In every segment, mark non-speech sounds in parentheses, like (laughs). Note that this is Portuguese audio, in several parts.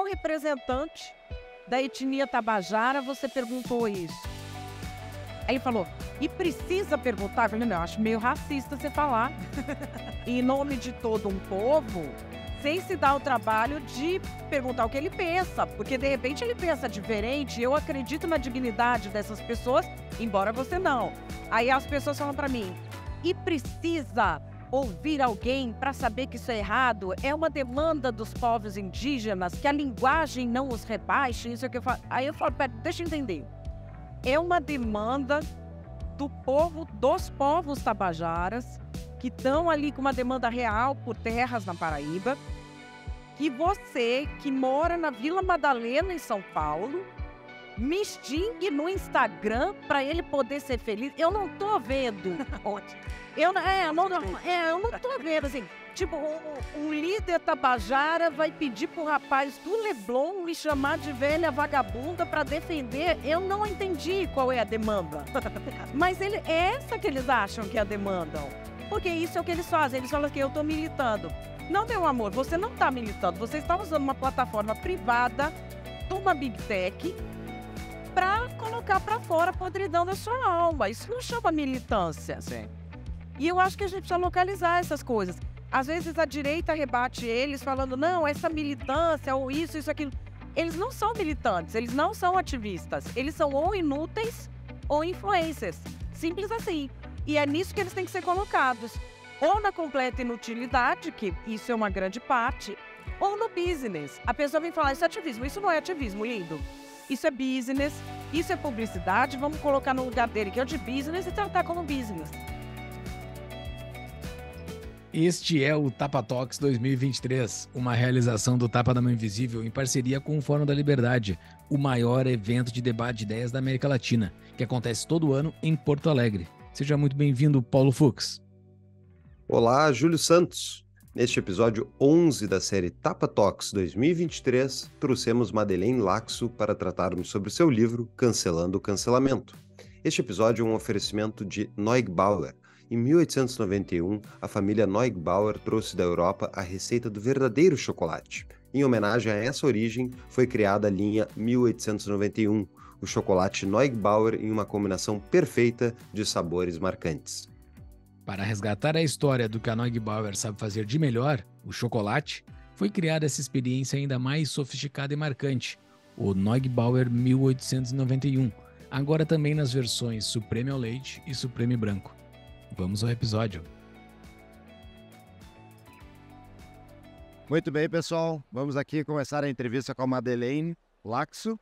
qual representante da etnia tabajara você perguntou isso? Aí ele falou, e precisa perguntar? Eu falei, não, eu acho meio racista você falar. (laughs) em nome de todo um povo, sem se dar o trabalho de perguntar o que ele pensa, porque de repente ele pensa diferente. Eu acredito na dignidade dessas pessoas, embora você não. Aí as pessoas falam para mim, e precisa ouvir alguém para saber que isso é errado, é uma demanda dos povos indígenas, que a linguagem não os rebaixe, isso é que eu falo. Aí eu falo, pera, deixa eu entender. É uma demanda do povo, dos povos tabajaras, que estão ali com uma demanda real por terras na Paraíba, e você que mora na Vila Madalena, em São Paulo, me xingue no Instagram para ele poder ser feliz. Eu não tô vendo. (laughs) Onde? Eu, é, não, é, eu não tô vendo, assim. Tipo, um, líder tabajara vai pedir pro rapaz do Leblon me chamar de velha vagabunda para defender. Eu não entendi qual é a demanda. (laughs) Mas ele, é essa que eles acham que é a demandam. Porque isso é o que eles fazem. Eles falam que eu tô militando. Não, meu amor, você não está militando. Você está usando uma plataforma privada de uma Big Tech para colocar para fora a podridão da sua alma. Isso não chama militância. Sim. E eu acho que a gente precisa localizar essas coisas. Às vezes a direita rebate eles falando, não, essa militância, ou isso, isso, aquilo. Eles não são militantes, eles não são ativistas. Eles são ou inúteis ou influencers. Simples assim. E é nisso que eles têm que ser colocados. Ou na completa inutilidade, que isso é uma grande parte, ou no business. A pessoa vem falar, isso é ativismo, isso não é ativismo, lindo. Isso é business, isso é publicidade, vamos colocar no lugar dele que é o de business e tratar como business. Este é o Tapa Talks 2023, uma realização do Tapa da Mão Invisível em parceria com o Fórum da Liberdade, o maior evento de debate de ideias da América Latina, que acontece todo ano em Porto Alegre. Seja muito bem-vindo, Paulo Fux. Olá, Júlio Santos. Neste episódio 11 da série Tapa Talks 2023, trouxemos Madeleine Laxo para tratarmos sobre seu livro Cancelando o Cancelamento. Este episódio é um oferecimento de Neugbauer. Em 1891, a família Neugbauer trouxe da Europa a receita do verdadeiro chocolate. Em homenagem a essa origem, foi criada a linha 1891, o chocolate Neugbauer em uma combinação perfeita de sabores marcantes. Para resgatar a história do que a Nog Bauer sabe fazer de melhor, o chocolate, foi criada essa experiência ainda mais sofisticada e marcante, o Nog Bauer 1891, agora também nas versões Supreme ao Leite e Supreme Branco. Vamos ao episódio. Muito bem, pessoal. Vamos aqui começar a entrevista com a Madeleine Laxo.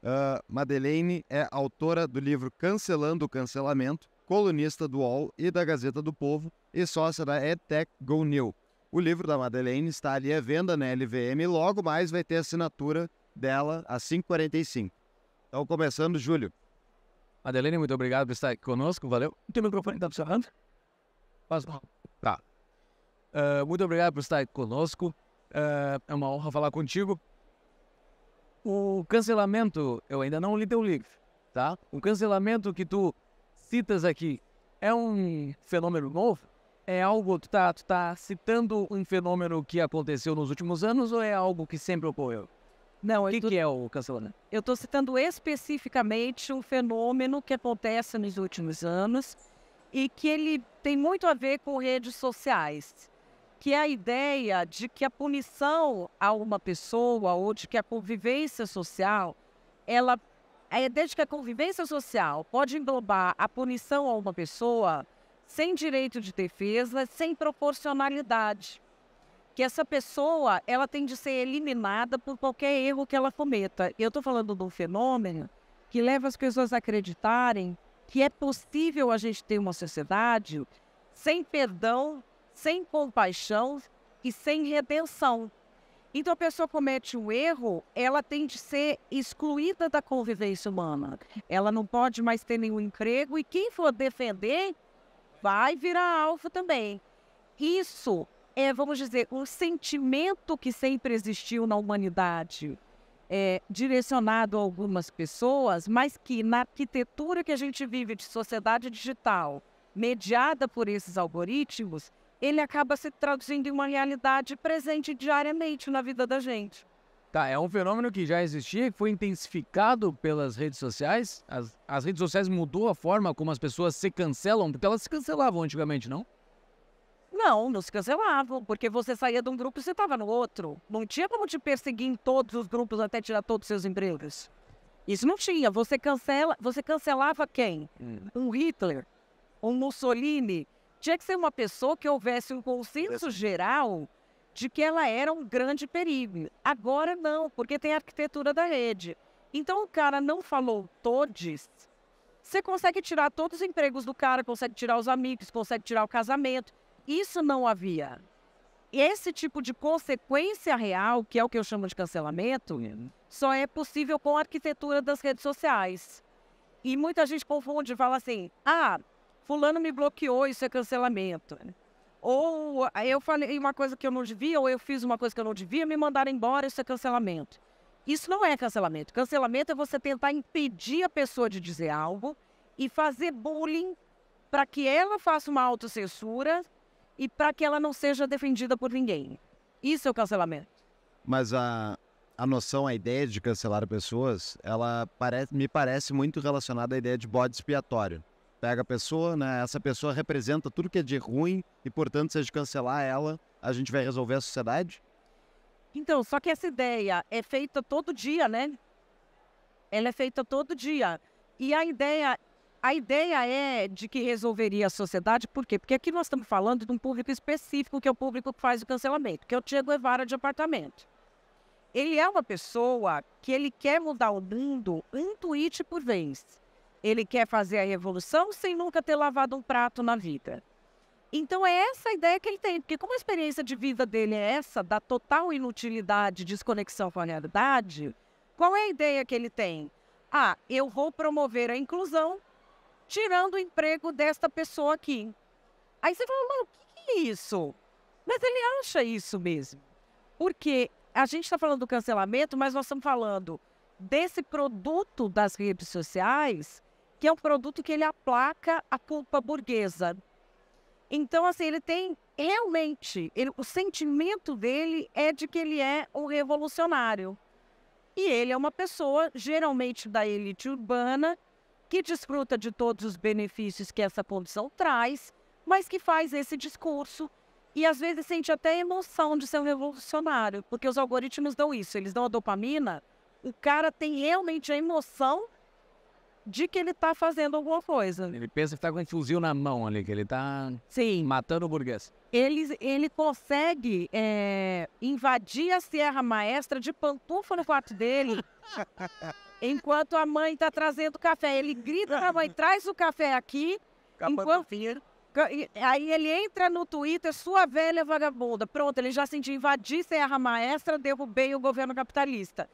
Uh, Madeleine é autora do livro Cancelando o Cancelamento, colunista do UOL e da Gazeta do Povo e sócia da EdTech é Go New. O livro da Madeleine está ali à venda na LVM e logo mais vai ter a assinatura dela às 5h45. Então, começando, Júlio. Madeleine, muito obrigado por estar aqui conosco, valeu. O teu microfone está funcionando? Faz mal. Tá. Uh, muito obrigado por estar aqui conosco. Uh, é uma honra falar contigo. O cancelamento, eu ainda não li teu livro, tá? O cancelamento que tu citas aqui é um fenômeno novo? É algo que tu tá, tu tá citando um fenômeno que aconteceu nos últimos anos ou é algo que sempre ocorreu? Não, o que, tô... que, é o cancelamento? Eu estou citando especificamente um fenômeno que acontece nos últimos anos e que ele tem muito a ver com redes sociais, que é a ideia de que a punição a uma pessoa ou de que a convivência social ela é desde que a convivência social pode englobar a punição a uma pessoa sem direito de defesa, sem proporcionalidade. Que essa pessoa ela tem de ser eliminada por qualquer erro que ela cometa. Eu estou falando de um fenômeno que leva as pessoas a acreditarem que é possível a gente ter uma sociedade sem perdão, sem compaixão e sem redenção. Então, a pessoa comete um erro, ela tem de ser excluída da convivência humana. Ela não pode mais ter nenhum emprego e quem for defender vai virar alvo também. Isso é, vamos dizer, um sentimento que sempre existiu na humanidade, é, direcionado a algumas pessoas, mas que na arquitetura que a gente vive de sociedade digital, mediada por esses algoritmos, ele acaba se traduzindo em uma realidade presente diariamente na vida da gente. Tá, é um fenômeno que já existia, que foi intensificado pelas redes sociais. As, as redes sociais mudou a forma como as pessoas se cancelam, porque elas se cancelavam antigamente, não? Não, não se cancelavam, porque você saía de um grupo e você estava no outro. Não tinha como te perseguir em todos os grupos até tirar todos os seus empregos. Isso não tinha. Você cancela, você cancelava quem? Hum. Um Hitler, um Mussolini, tinha que ser uma pessoa que houvesse um consenso geral de que ela era um grande perigo. Agora não, porque tem a arquitetura da rede. Então o cara não falou todes. Você consegue tirar todos os empregos do cara, consegue tirar os amigos, consegue tirar o casamento. Isso não havia. Esse tipo de consequência real, que é o que eu chamo de cancelamento, só é possível com a arquitetura das redes sociais. E muita gente confunde, e fala assim: ah, fulano me bloqueou, isso é cancelamento. Ou eu falei uma coisa que eu não devia, ou eu fiz uma coisa que eu não devia, me mandaram embora, isso é cancelamento. Isso não é cancelamento. Cancelamento é você tentar impedir a pessoa de dizer algo e fazer bullying para que ela faça uma autocensura e para que ela não seja defendida por ninguém. Isso é o cancelamento. Mas a, a noção, a ideia de cancelar pessoas, ela parece, me parece muito relacionada à ideia de bode expiatório pega a pessoa, né? Essa pessoa representa tudo que é de ruim e, portanto, se a gente cancelar ela, a gente vai resolver a sociedade? Então, só que essa ideia é feita todo dia, né? Ela é feita todo dia. E a ideia, a ideia é de que resolveria a sociedade, por quê? Porque aqui nós estamos falando de um público específico, que é o público que faz o cancelamento, que é o Diego Evara de apartamento. Ele é uma pessoa que ele quer mudar o mundo um tweet por vez. Ele quer fazer a revolução sem nunca ter lavado um prato na vida. Então é essa a ideia que ele tem, porque como a experiência de vida dele é essa, da total inutilidade, desconexão com a realidade, qual é a ideia que ele tem? Ah, eu vou promover a inclusão tirando o emprego desta pessoa aqui. Aí você fala, mano, o que é isso? Mas ele acha isso mesmo. Porque a gente está falando do cancelamento, mas nós estamos falando desse produto das redes sociais que é um produto que ele aplaca a culpa burguesa. Então, assim, ele tem realmente, ele, o sentimento dele é de que ele é um revolucionário. E ele é uma pessoa, geralmente da elite urbana, que desfruta de todos os benefícios que essa condição traz, mas que faz esse discurso e às vezes sente até emoção de ser um revolucionário, porque os algoritmos dão isso, eles dão a dopamina, o cara tem realmente a emoção de que ele está fazendo alguma coisa. Ele pensa que está com um fuzil na mão ali, que ele está matando o burguês. Ele, ele consegue é, invadir a Serra Maestra de pantufa no quarto dele, (laughs) enquanto a mãe está trazendo café. Ele grita para a mãe, traz o café aqui. enquanto... Aí ele entra no Twitter, sua velha vagabunda. Pronto, ele já sentiu invadir a Serra Maestra, derrubei o governo capitalista.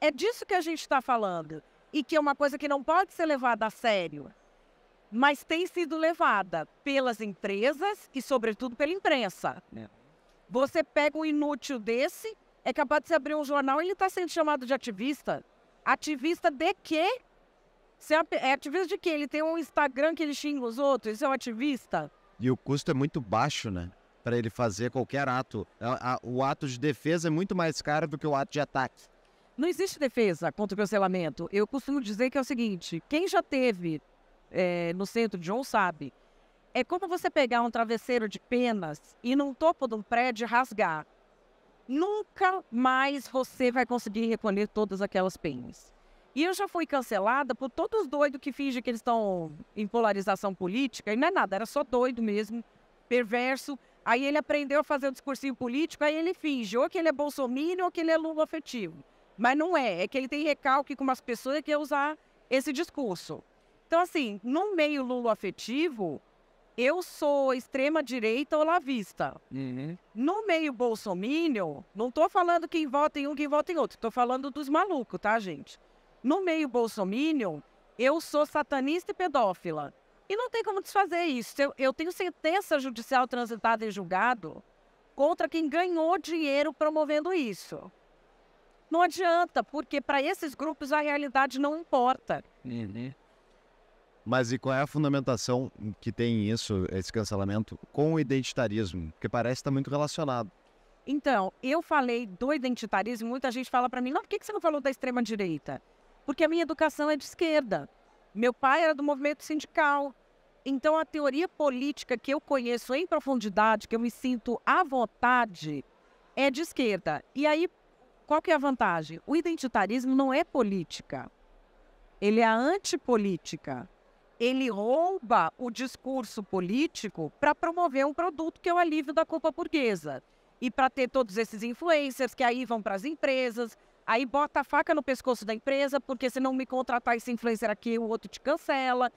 É disso que a gente está falando e que é uma coisa que não pode ser levada a sério, mas tem sido levada pelas empresas e, sobretudo, pela imprensa. É. Você pega um inútil desse, é capaz de se abrir um jornal e ele está sendo chamado de ativista. Ativista de quê? É, é ativista de quê? Ele tem um Instagram que ele xinga os outros, isso é um ativista? E o custo é muito baixo, né? Para ele fazer qualquer ato. É, o ato de defesa é muito mais caro do que o ato de ataque. Não existe defesa contra o cancelamento. Eu costumo dizer que é o seguinte: quem já teve é, no centro de um sabe. É como você pegar um travesseiro de penas e no topo de um prédio rasgar. Nunca mais você vai conseguir recolher todas aquelas penas. E eu já fui cancelada por todos os doidos que fingem que eles estão em polarização política, e não é nada, era só doido mesmo, perverso. Aí ele aprendeu a fazer o um discursinho político, aí ele finge ou que ele é bolsominion ou que ele é lula afetivo. Mas não é, é que ele tem recalque com umas pessoas que ia usar esse discurso. Então, assim, no meio Lula afetivo, eu sou extrema-direita ou lavista. Uhum. No meio bolsomínio, não estou falando quem vota em um, quem vota em outro. Estou falando dos malucos, tá, gente? No meio bolsomínio, eu sou satanista e pedófila. E não tem como desfazer isso. Eu, eu tenho sentença judicial transitada em julgado contra quem ganhou dinheiro promovendo isso. Não adianta, porque para esses grupos a realidade não importa. Uhum. Mas e qual é a fundamentação que tem isso, esse cancelamento, com o identitarismo? Porque parece estar tá muito relacionado. Então, eu falei do identitarismo, muita gente fala para mim, não, por que você não falou da extrema-direita? Porque a minha educação é de esquerda. Meu pai era do movimento sindical. Então, a teoria política que eu conheço em profundidade, que eu me sinto à vontade, é de esquerda. E aí, qual que é a vantagem? O identitarismo não é política. Ele é antipolítica. Ele rouba o discurso político para promover um produto que é o alívio da culpa burguesa. E para ter todos esses influencers que aí vão para as empresas, aí bota a faca no pescoço da empresa, porque se não me contratar esse influencer aqui, o outro te cancela.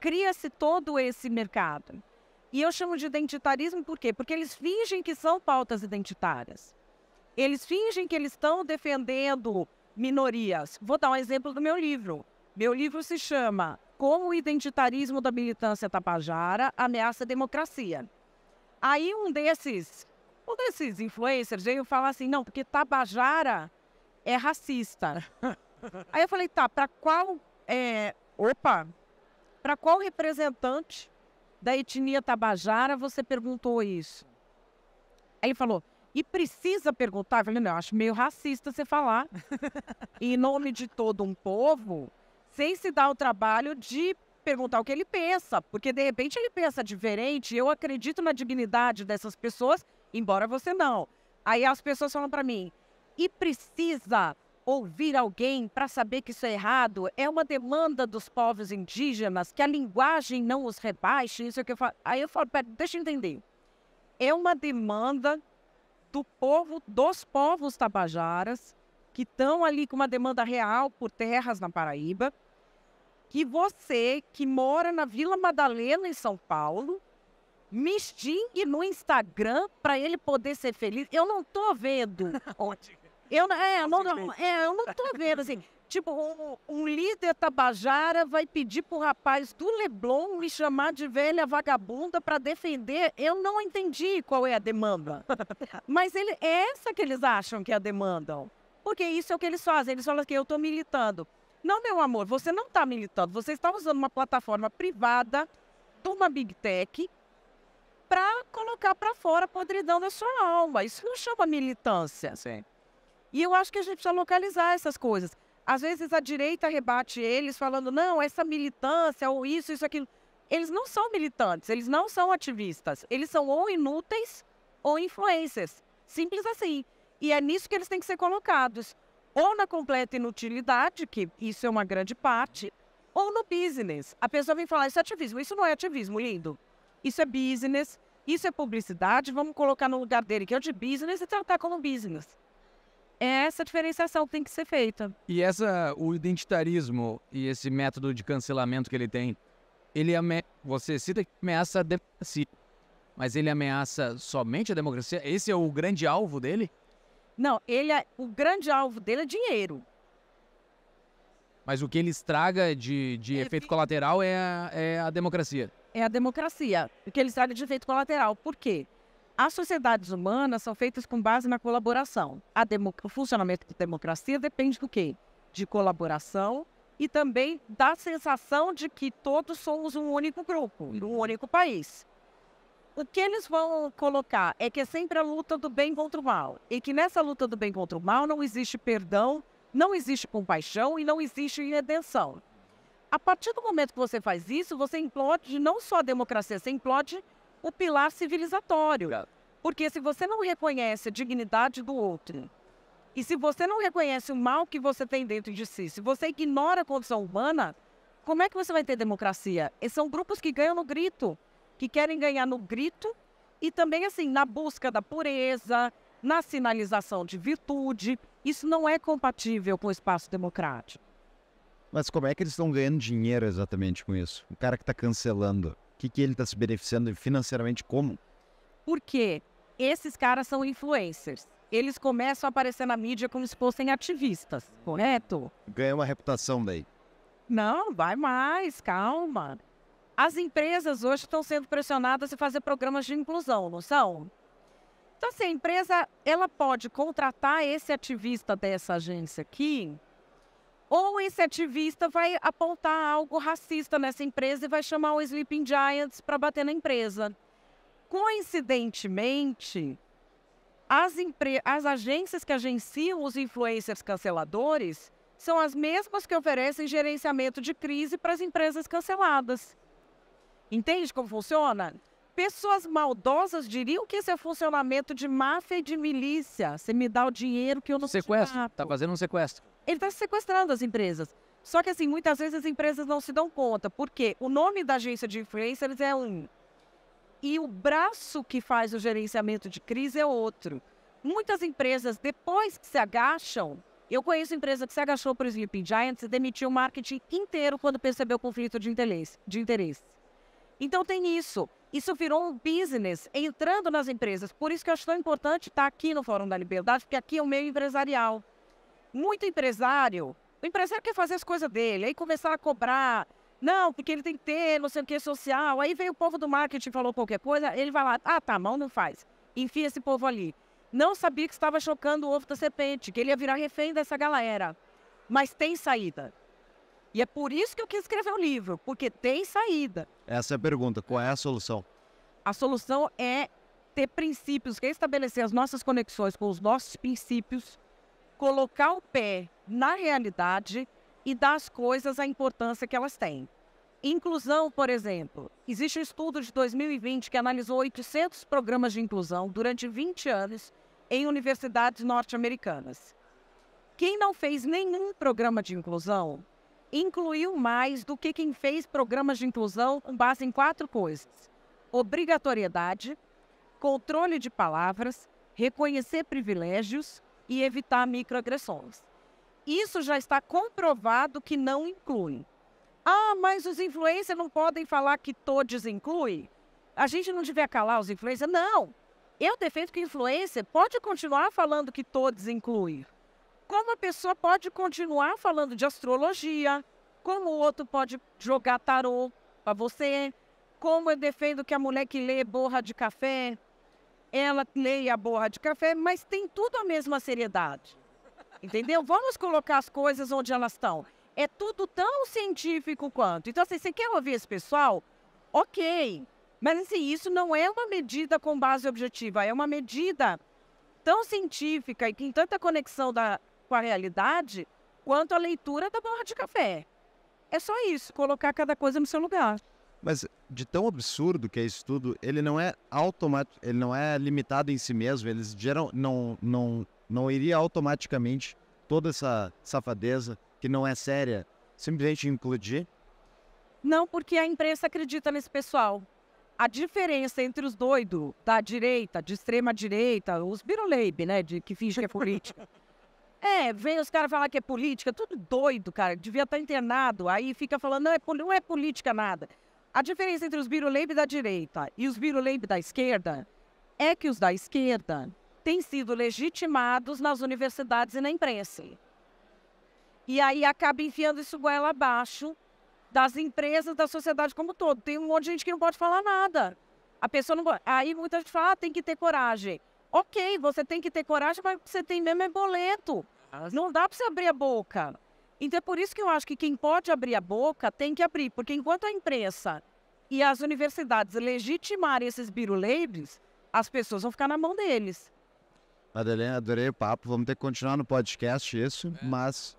Cria-se todo esse mercado. E eu chamo de identitarismo por quê? Porque eles fingem que são pautas identitárias eles fingem que eles estão defendendo minorias. Vou dar um exemplo do meu livro. Meu livro se chama Como o Identitarismo da Militância Tapajara Ameaça a Democracia. Aí um desses, um desses influencers veio falar assim, não, porque Tabajara é racista. (laughs) Aí eu falei, tá, para qual, é, opa, para qual representante da etnia Tabajara você perguntou isso? Aí ele falou, e precisa perguntar, eu falei, não, eu acho meio racista você falar (laughs) em nome de todo um povo, sem se dar o trabalho de perguntar o que ele pensa, porque de repente ele pensa diferente, eu acredito na dignidade dessas pessoas, embora você não. Aí as pessoas falam para mim, e precisa ouvir alguém para saber que isso é errado? É uma demanda dos povos indígenas que a linguagem não os rebaixe, isso é que eu falo. Aí eu falo, pera, deixa eu entender. É uma demanda do povo, dos povos tabajaras, que estão ali com uma demanda real por terras na Paraíba, que você que mora na Vila Madalena, em São Paulo, me xingue no Instagram para ele poder ser feliz. Eu não tô vendo. (laughs) Onde? Eu, é, eu não, é, eu não tô vendo, assim. Tipo, um, um líder tabajara vai pedir pro rapaz do Leblon me chamar de velha vagabunda para defender. Eu não entendi qual é a demanda. (laughs) Mas ele, é essa que eles acham que é a demanda. Porque isso é o que eles fazem. Eles falam que assim, eu estou militando. Não, meu amor, você não está militando. Você está usando uma plataforma privada de uma big tech para colocar para fora a podridão da sua alma. Isso não chama militância. Sim. E eu acho que a gente precisa localizar essas coisas. Às vezes a direita rebate eles falando, não, essa militância ou isso, isso, aquilo. Eles não são militantes, eles não são ativistas. Eles são ou inúteis ou influencers. Simples assim. E é nisso que eles têm que ser colocados. Ou na completa inutilidade, que isso é uma grande parte, ou no business. A pessoa vem falar, isso é ativismo. Isso não é ativismo, lindo. Isso é business, isso é publicidade, vamos colocar no lugar dele, que é o de business, e tratar como business é essa diferenciação que tem que ser feita. E essa, o identitarismo e esse método de cancelamento que ele tem, ele ame... você cita que ameaça a democracia, mas ele ameaça somente a democracia? Esse é o grande alvo dele? Não, ele é... o grande alvo dele é dinheiro. Mas o que ele estraga de, de é, efeito colateral é a, é a democracia. É a democracia. O que ele estraga de efeito colateral. Por quê? As sociedades humanas são feitas com base na colaboração. o funcionamento da democracia depende do quê? De colaboração e também da sensação de que todos somos um único grupo, um único país. O que eles vão colocar é que é sempre a luta do bem contra o mal. E que nessa luta do bem contra o mal não existe perdão, não existe compaixão e não existe redenção. A partir do momento que você faz isso, você implode não só a democracia, você implode o pilar civilizatório. Porque se você não reconhece a dignidade do outro, e se você não reconhece o mal que você tem dentro de si, se você ignora a condição humana, como é que você vai ter democracia? E são grupos que ganham no grito, que querem ganhar no grito e também, assim, na busca da pureza, na sinalização de virtude. Isso não é compatível com o espaço democrático. Mas como é que eles estão ganhando dinheiro exatamente com isso? O cara que está cancelando. O que, que ele está se beneficiando financeiramente como? Porque esses caras são influencers. Eles começam a aparecer na mídia como se fossem ativistas, correto? Ganha uma reputação daí. Não, vai mais, calma. As empresas hoje estão sendo pressionadas a fazer programas de inclusão, não são? Então, assim, a empresa ela pode contratar esse ativista dessa agência aqui ou esse ativista vai apontar algo racista nessa empresa e vai chamar o Sleeping Giants para bater na empresa. Coincidentemente, as, as agências que agenciam os influencers canceladores são as mesmas que oferecem gerenciamento de crise para as empresas canceladas. Entende como funciona? Pessoas maldosas diriam que esse é funcionamento de máfia e de milícia. Você me dá o dinheiro que eu não sequestro. Está fazendo um sequestro ele está sequestrando as empresas. Só que, assim, muitas vezes as empresas não se dão conta, porque o nome da agência de influencers é um. E o braço que faz o gerenciamento de crise é outro. Muitas empresas, depois que se agacham, eu conheço empresa que se agachou para o Sleeping Giants e demitiu o marketing inteiro quando percebeu o conflito de interesse. De interesse. Então tem isso. Isso virou um business entrando nas empresas. Por isso que eu acho tão importante estar aqui no Fórum da Liberdade, porque aqui é o meio empresarial muito empresário, o empresário quer fazer as coisas dele, aí começar a cobrar. Não, porque ele tem que ter não sei o que social. Aí vem o povo do marketing falou qualquer coisa, ele vai lá, ah, tá, mão não faz. Enfia esse povo ali. Não sabia que estava chocando o ovo da serpente, que ele ia virar refém dessa galera. Mas tem saída. E é por isso que eu quis escrever o um livro, porque tem saída. Essa é a pergunta, qual é a solução? A solução é ter princípios, reestabelecer as nossas conexões com os nossos princípios colocar o pé na realidade e dar às coisas a importância que elas têm. Inclusão, por exemplo. Existe um estudo de 2020 que analisou 800 programas de inclusão durante 20 anos em universidades norte-americanas. Quem não fez nenhum programa de inclusão incluiu mais do que quem fez programas de inclusão com base em quatro coisas: obrigatoriedade, controle de palavras, reconhecer privilégios, e evitar microagressões. Isso já está comprovado que não inclui. Ah, mas os influencers não podem falar que todos incluem? A gente não devia calar os influencers? Não! Eu defendo que influencer pode continuar falando que todos incluem. Como a pessoa pode continuar falando de astrologia, como o outro pode jogar tarô para você, como eu defendo que a mulher que lê borra de café ela leia a borra de café, mas tem tudo a mesma seriedade. Entendeu? Vamos colocar as coisas onde elas estão. É tudo tão científico quanto. Então, assim, você quer ouvir esse pessoal? Ok. Mas, assim, isso não é uma medida com base objetiva, é uma medida tão científica e com tanta conexão da, com a realidade quanto a leitura da borra de café. É só isso, colocar cada coisa no seu lugar. Mas de tão absurdo que é isso tudo, ele não é automático, ele não é limitado em si mesmo, eles geram, não, não, não iria automaticamente toda essa safadeza que não é séria simplesmente incluir? Não, porque a imprensa acredita nesse pessoal. A diferença entre os doidos da direita, de extrema direita, os Biroleib, né, de que finge que é política. (laughs) É, vem os caras falar que é política, tudo doido, cara. Devia estar tá internado. Aí fica falando, não é, não é política nada. A diferença entre os Biruleib da direita e os Biruleib da esquerda é que os da esquerda têm sido legitimados nas universidades e na imprensa. E aí acaba enfiando isso goela abaixo das empresas, da sociedade como um todo. Tem um monte de gente que não pode falar nada. A pessoa não Aí muita gente fala, ah, tem que ter coragem. Ok, você tem que ter coragem, mas você tem mesmo é boleto. Não dá para você abrir a boca. Então é por isso que eu acho que quem pode abrir a boca tem que abrir, porque enquanto a imprensa e as universidades legitimarem esses biruleibes, as pessoas vão ficar na mão deles. Madeleine, adorei o papo. Vamos ter que continuar no podcast isso, é. mas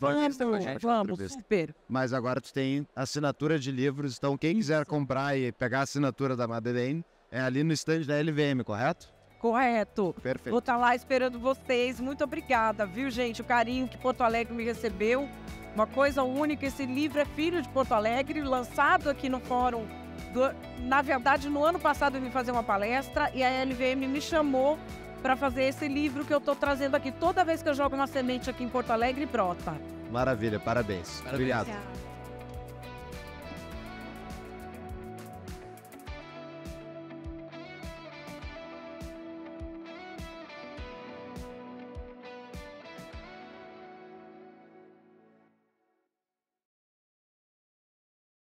Vamos, vamos, super. Mas agora tu tem assinatura de livros, então quem quiser comprar e pegar a assinatura da Madeleine, é ali no estande da LVM, correto? correto? Perfeito. Vou estar tá lá esperando vocês. Muito obrigada, viu, gente? O carinho que Porto Alegre me recebeu. Uma coisa única, esse livro é Filho de Porto Alegre, lançado aqui no Fórum. Do... Na verdade, no ano passado eu vim fazer uma palestra e a LVM me chamou para fazer esse livro que eu estou trazendo aqui. Toda vez que eu jogo uma semente aqui em Porto Alegre, brota. Maravilha, parabéns. parabéns. Obrigado. Obrigada.